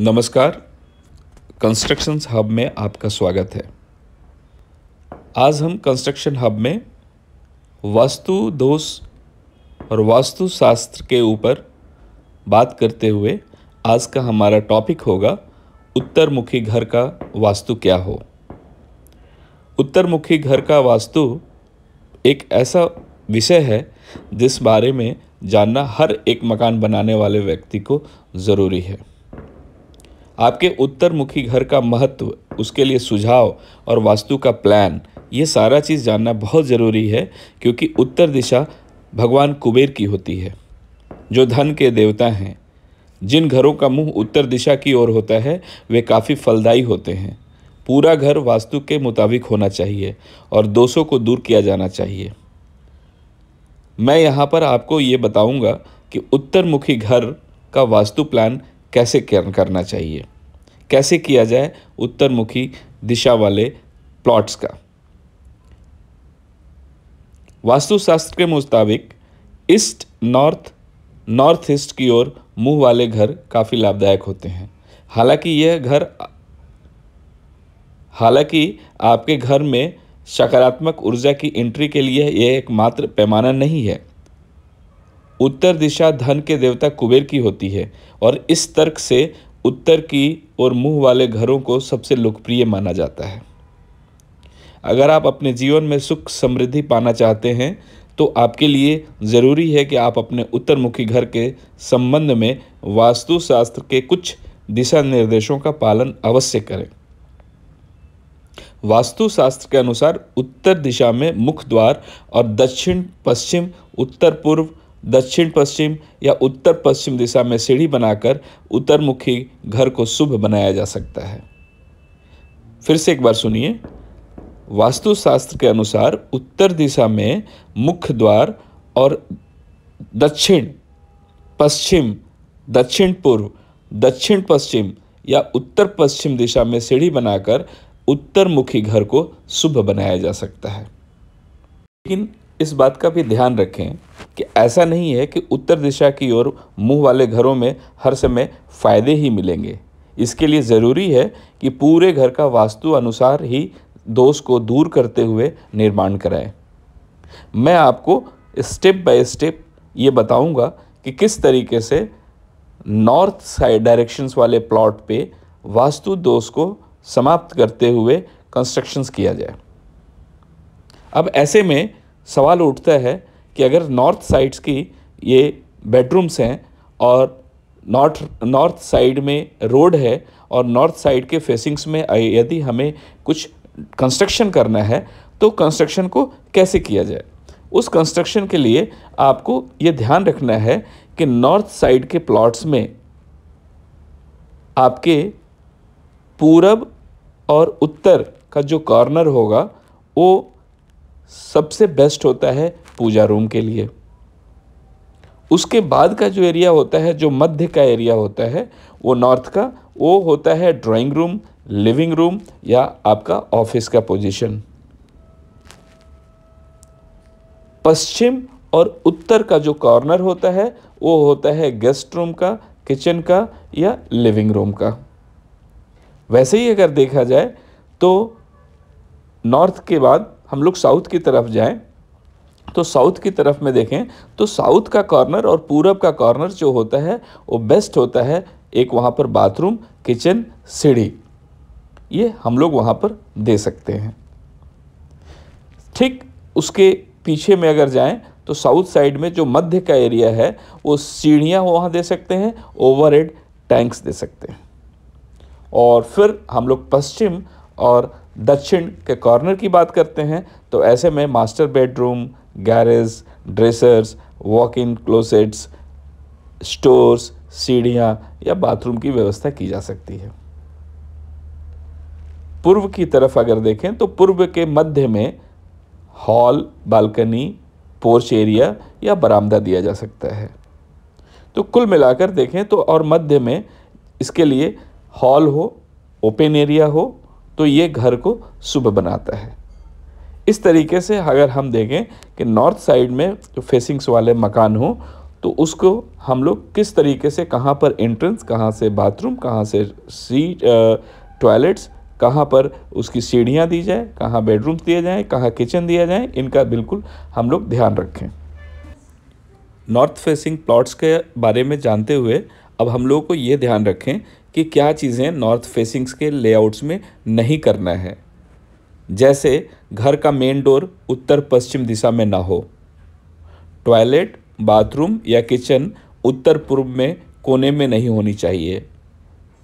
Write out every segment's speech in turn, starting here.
नमस्कार constructions hub में आपका स्वागत है आज हम कंस्ट्रक्शन हब में वास्तु दोष और वास्तुशास्त्र के ऊपर बात करते हुए आज का हमारा टॉपिक होगा उत्तरमुखी घर का वास्तु क्या हो उत्तरमुखी घर का वास्तु एक ऐसा विषय है जिस बारे में जानना हर एक मकान बनाने वाले व्यक्ति को ज़रूरी है आपके उत्तरमुखी घर का महत्व उसके लिए सुझाव और वास्तु का प्लान ये सारा चीज़ जानना बहुत ज़रूरी है क्योंकि उत्तर दिशा भगवान कुबेर की होती है जो धन के देवता हैं जिन घरों का मुंह उत्तर दिशा की ओर होता है वे काफ़ी फलदायी होते हैं पूरा घर वास्तु के मुताबिक होना चाहिए और दोषों को दूर किया जाना चाहिए मैं यहाँ पर आपको ये बताऊँगा कि उत्तरमुखी घर का वास्तु प्लान कैसे करना चाहिए कैसे किया जाए उत्तरमुखी दिशा वाले प्लॉट्स का वास्तुशास्त्र के मुताबिक ईस्ट नॉर्थ नॉर्थ ईस्ट की ओर मुंह वाले घर काफ़ी लाभदायक होते हैं हालांकि यह घर हालांकि आपके घर में सकारात्मक ऊर्जा की एंट्री के लिए यह एकमात्र पैमाना नहीं है उत्तर दिशा धन के देवता कुबेर की होती है और इस तर्क से उत्तर की और मुंह वाले घरों को सबसे लोकप्रिय माना जाता है अगर आप अपने जीवन में सुख समृद्धि पाना चाहते हैं तो आपके लिए ज़रूरी है कि आप अपने उत्तरमुखी घर के संबंध में वास्तुशास्त्र के कुछ दिशा निर्देशों का पालन अवश्य करें वास्तुशास्त्र के अनुसार उत्तर दिशा में मुख द्वार और दक्षिण पश्चिम उत्तर पूर्व दक्षिण पश्चिम या उत्तर पश्चिम दिशा में सीढ़ी बनाकर उत्तरमुखी घर को शुभ बनाया जा सकता है फिर से एक बार सुनिए वास्तुशास्त्र के अनुसार उत्तर दिशा में मुख्य द्वार और दक्षिण पश्चिम दक्षिण पूर्व दक्षिण पश्चिम या उत्तर पश्चिम दिशा में सीढ़ी बनाकर उत्तरमुखी घर को शुभ बनाया जा सकता है लेकिन इस बात का भी ध्यान रखें कि ऐसा नहीं है कि उत्तर दिशा की ओर मुंह वाले घरों में हर समय फ़ायदे ही मिलेंगे इसके लिए ज़रूरी है कि पूरे घर का वास्तु अनुसार ही दोष को दूर करते हुए निर्माण कराएं मैं आपको स्टेप बाय स्टेप ये बताऊंगा कि किस तरीके से नॉर्थ साइड डायरेक्शंस वाले प्लॉट पे वास्तु दोष को समाप्त करते हुए कंस्ट्रक्शंस किया जाए अब ऐसे में सवाल उठता है कि अगर नॉर्थ साइड्स की ये बेडरूम्स हैं और नॉर्थ नॉर्थ साइड में रोड है और नॉर्थ साइड के फेसिंग्स में यदि हमें कुछ कंस्ट्रक्शन करना है तो कंस्ट्रक्शन को कैसे किया जाए उस कंस्ट्रक्शन के लिए आपको ये ध्यान रखना है कि नॉर्थ साइड के प्लॉट्स में आपके पूरब और उत्तर का जो कॉर्नर होगा वो सबसे बेस्ट होता है पूजा रूम के लिए उसके बाद का जो एरिया होता है जो मध्य का एरिया होता है वो नॉर्थ का वो होता है ड्राइंग रूम लिविंग रूम या आपका ऑफिस का पोजीशन पश्चिम और उत्तर का जो कॉर्नर होता है वो होता है गेस्ट रूम का किचन का या लिविंग रूम का वैसे ही अगर देखा जाए तो नॉर्थ के बाद हम लोग साउथ की तरफ जाएं तो साउथ की तरफ में देखें तो साउथ का कॉर्नर और पूरब का कॉर्नर जो होता है वो बेस्ट होता है एक वहाँ पर बाथरूम किचन सीढ़ी ये हम लोग वहाँ पर दे सकते हैं ठीक उसके पीछे में अगर जाएं तो साउथ साइड में जो मध्य का एरिया है वो सीढ़ियाँ वहाँ दे सकते हैं ओवर टैंक्स दे सकते हैं और फिर हम लोग पश्चिम और दक्षिण के कॉर्नर की बात करते हैं तो ऐसे में master bedroom garage dressers walk in closets stores सीढ़ियाँ या बाथरूम की व्यवस्था की जा सकती है पूर्व की तरफ अगर देखें तो पूर्व के मध्य में हॉल बालकनी पोर्च एरिया या बरामदा दिया जा सकता है तो कुल मिलाकर देखें तो और मध्य में इसके लिए हॉल हो ओपन एरिया हो तो ये घर को शुभ बनाता है इस तरीके से अगर हम देखें कि नॉर्थ साइड में जो फेसिंग्स वाले मकान हों तो उसको हम लोग किस तरीके से कहाँ पर एंट्रेंस कहाँ से बाथरूम कहाँ से सीट टॉयलेट्स कहाँ पर उसकी सीढ़ियाँ दी जाए कहाँ बेडरूम्स दिए जाएँ कहाँ किचन दिया जाए इनका बिल्कुल हम लोग ध्यान रखें नॉर्थ फेसिंग प्लॉट्स के बारे में जानते हुए अब हम लोगों को ये ध्यान रखें कि क्या चीज़ें नॉर्थ फेसिंग्स के लेआउट्स में नहीं करना है जैसे घर का मेन डोर उत्तर पश्चिम दिशा में ना हो टॉयलेट बाथरूम या किचन उत्तर पूर्व में कोने में नहीं होनी चाहिए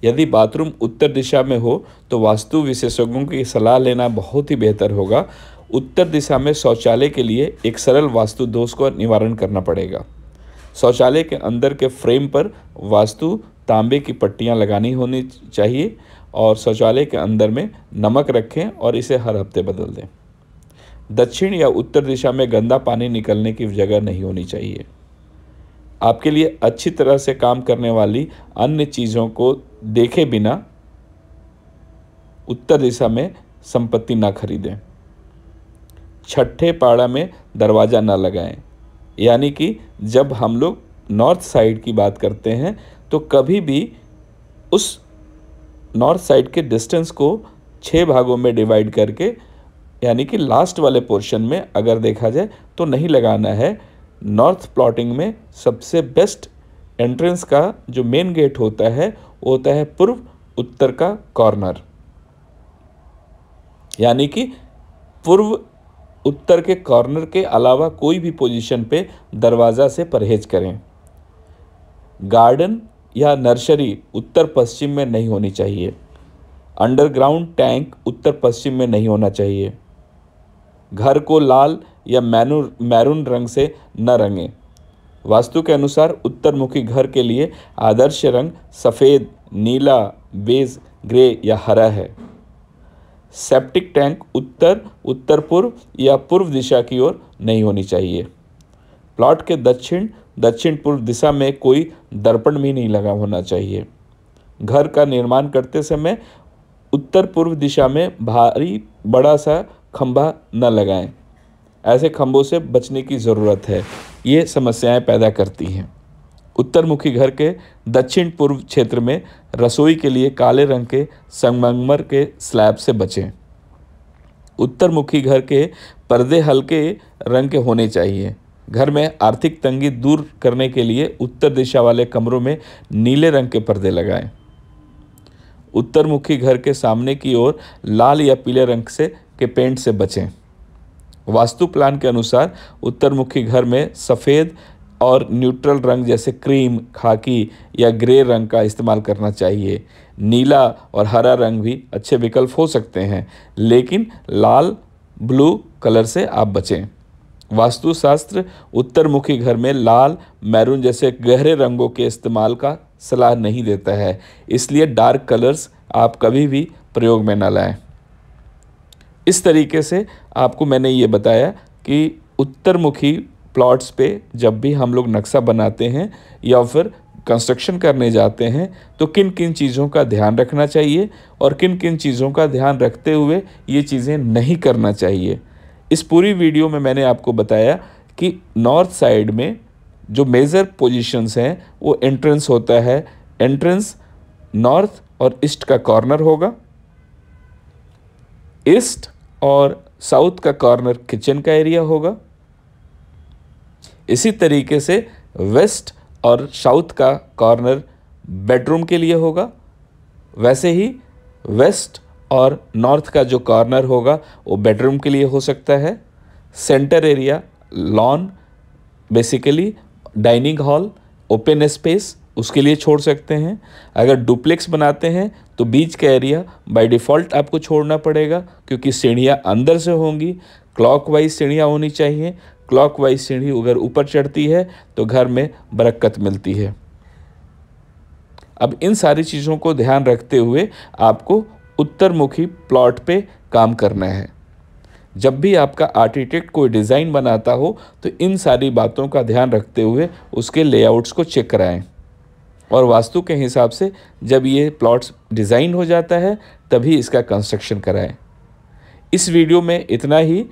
यदि बाथरूम उत्तर दिशा में हो तो वास्तु विशेषज्ञों की सलाह लेना बहुत ही बेहतर होगा उत्तर दिशा में शौचालय के लिए एक सरल वास्तु दोष का निवारण करना पड़ेगा शौचालय के अंदर के फ्रेम पर वास्तु तांबे की पट्टियाँ लगानी होनी चाहिए और शौचालय के अंदर में नमक रखें और इसे हर हफ्ते बदल दें दक्षिण या उत्तर दिशा में गंदा पानी निकलने की जगह नहीं होनी चाहिए आपके लिए अच्छी तरह से काम करने वाली अन्य चीज़ों को देखे बिना उत्तर दिशा में संपत्ति ना खरीदें छठे पाड़ा में दरवाज़ा ना लगाएं यानी कि जब हम लोग नॉर्थ साइड की बात करते हैं तो कभी भी उस नॉर्थ साइड के डिस्टेंस को छः भागों में डिवाइड करके यानी कि लास्ट वाले पोर्शन में अगर देखा जाए तो नहीं लगाना है नॉर्थ प्लॉटिंग में सबसे बेस्ट एंट्रेंस का जो मेन गेट होता है वो होता है पूर्व उत्तर का कॉर्नर यानी कि पूर्व उत्तर के कॉर्नर के अलावा कोई भी पोजीशन पे दरवाज़ा से परहेज करें गार्डन यह नर्सरी उत्तर पश्चिम में नहीं होनी चाहिए अंडरग्राउंड टैंक उत्तर पश्चिम में नहीं होना चाहिए घर को लाल या मैनू मैरून रंग से न रंगें वास्तु के अनुसार उत्तरमुखी घर के लिए आदर्श रंग सफ़ेद नीला बेज ग्रे या हरा है सेप्टिक टैंक उत्तर उत्तर पूर्व या पूर्व दिशा की ओर नहीं होनी चाहिए प्लॉट के दक्षिण दक्षिण पूर्व दिशा में कोई दर्पण भी नहीं लगा होना चाहिए घर का निर्माण करते समय उत्तर पूर्व दिशा में भारी बड़ा सा खंभा न लगाएं ऐसे खंभों से बचने की ज़रूरत है ये समस्याएं पैदा करती हैं उत्तरमुखी घर के दक्षिण पूर्व क्षेत्र में रसोई के लिए काले रंग के संगमरमर के स्लैब से बचें उत्तरमुखी घर के पर्दे हल्के रंग के होने चाहिए घर में आर्थिक तंगी दूर करने के लिए उत्तर दिशा वाले कमरों में नीले रंग के पर्दे लगाएं उत्तरमुखी घर के सामने की ओर लाल या पीले रंग से के पेंट से बचें वास्तु प्लान के अनुसार उत्तरमुखी घर में सफ़ेद और न्यूट्रल रंग जैसे क्रीम खाकी या ग्रे रंग का इस्तेमाल करना चाहिए नीला और हरा रंग भी अच्छे विकल्प हो सकते हैं लेकिन लाल ब्लू कलर से आप बचें वास्तुशास्त्र उत्तरमुखी घर में लाल मैरून जैसे गहरे रंगों के इस्तेमाल का सलाह नहीं देता है इसलिए डार्क कलर्स आप कभी भी प्रयोग में ना लाएं इस तरीके से आपको मैंने ये बताया कि उत्तरमुखी प्लॉट्स पे जब भी हम लोग नक्शा बनाते हैं या फिर कंस्ट्रक्शन करने जाते हैं तो किन किन चीज़ों का ध्यान रखना चाहिए और किन किन चीज़ों का ध्यान रखते हुए ये चीज़ें नहीं करना चाहिए इस पूरी वीडियो में मैंने आपको बताया कि नॉर्थ साइड में जो मेजर पोजीशंस हैं वो एंट्रेंस होता है एंट्रेंस नॉर्थ और ईस्ट का कॉर्नर होगा ईस्ट और साउथ का कॉर्नर किचन का एरिया होगा इसी तरीके से वेस्ट और साउथ का कॉर्नर बेडरूम के लिए होगा वैसे ही वेस्ट और नॉर्थ का जो कॉर्नर होगा वो बेडरूम के लिए हो सकता है centre area lawn basically dining hall open space उसके लिए छोड़ सकते हैं अगर डुप्लेक्स बनाते हैं तो बीच का एरिया बाय डिफ़ॉल्ट आपको छोड़ना पड़ेगा क्योंकि सीढ़ियाँ अंदर से होंगी क्लॉकवाइज सीढ़ियाँ होनी चाहिए क्लॉकवाइज सीढ़ी अगर ऊपर चढ़ती है तो घर में बरक्कत मिलती है अब इन सारी चीज़ों को ध्यान रखते हुए आपको उत्तरमुखी प्लॉट पे काम करना है जब भी आपका आर्किटेक्ट कोई डिज़ाइन बनाता हो तो इन सारी बातों का ध्यान रखते हुए उसके लेआउट्स को चेक कराएं और वास्तु के हिसाब से जब ये प्लॉट्स डिज़ाइन हो जाता है तभी इसका कंस्ट्रक्शन कराएं इस वीडियो में इतना ही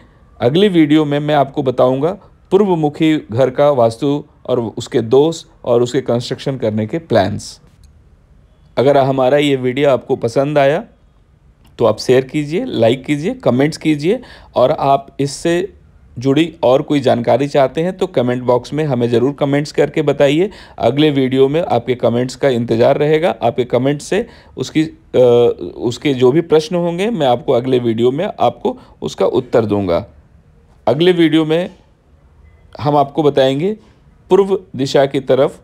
अगली वीडियो में मैं आपको बताऊंगा पूर्वमुखी घर का वास्तु और उसके दोष और उसके कंस्ट्रक्शन करने के प्लान्स अगर हमारा ये वीडियो आपको पसंद आया तो आप शेयर कीजिए लाइक कीजिए कमेंट्स कीजिए और आप इससे जुड़ी और कोई जानकारी चाहते हैं तो कमेंट बॉक्स में हमें ज़रूर कमेंट्स करके बताइए अगले वीडियो में आपके कमेंट्स का इंतज़ार रहेगा आपके कमेंट्स से उसकी आ, उसके जो भी प्रश्न होंगे मैं आपको अगले वीडियो में आपको उसका उत्तर दूंगा अगले वीडियो में हम आपको बताएंगे पूर्व दिशा की तरफ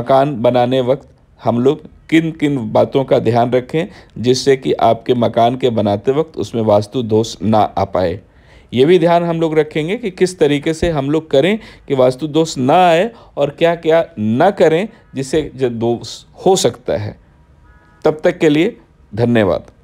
मकान बनाने वक्त हम लोग किन किन बातों का ध्यान रखें जिससे कि आपके मकान के बनाते वक्त उसमें वास्तु दोष ना आ पाए ये भी ध्यान हम लोग रखेंगे कि किस तरीके से हम लोग करें कि वास्तु दोष ना आए और क्या क्या ना करें जिससे जो दोष हो सकता है तब तक के लिए धन्यवाद